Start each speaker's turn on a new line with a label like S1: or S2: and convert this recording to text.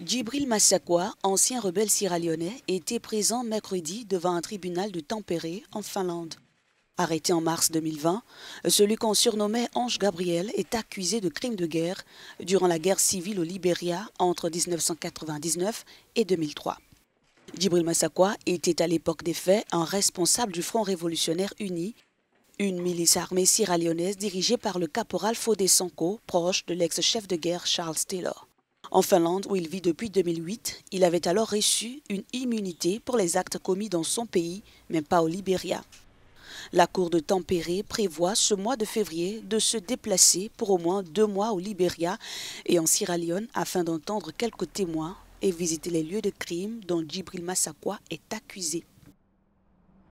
S1: Djibril Massakwa, ancien rebelle sierra était présent mercredi devant un tribunal de Tempéré, en Finlande. Arrêté en mars 2020, celui qu'on surnommait Ange Gabriel est accusé de crimes de guerre durant la guerre civile au Libéria entre 1999 et 2003. Djibril Massakwa était à l'époque des faits un responsable du Front révolutionnaire uni, une milice armée sierra dirigée par le caporal Fodé Sanko, proche de l'ex-chef de guerre Charles Taylor. En Finlande, où il vit depuis 2008, il avait alors reçu une immunité pour les actes commis dans son pays, mais pas au Libéria. La Cour de Tempéré prévoit ce mois de février de se déplacer pour au moins deux mois au Libéria et en Sierra Leone afin d'entendre quelques témoins et visiter les lieux de crime dont Djibril Massakwa est accusé.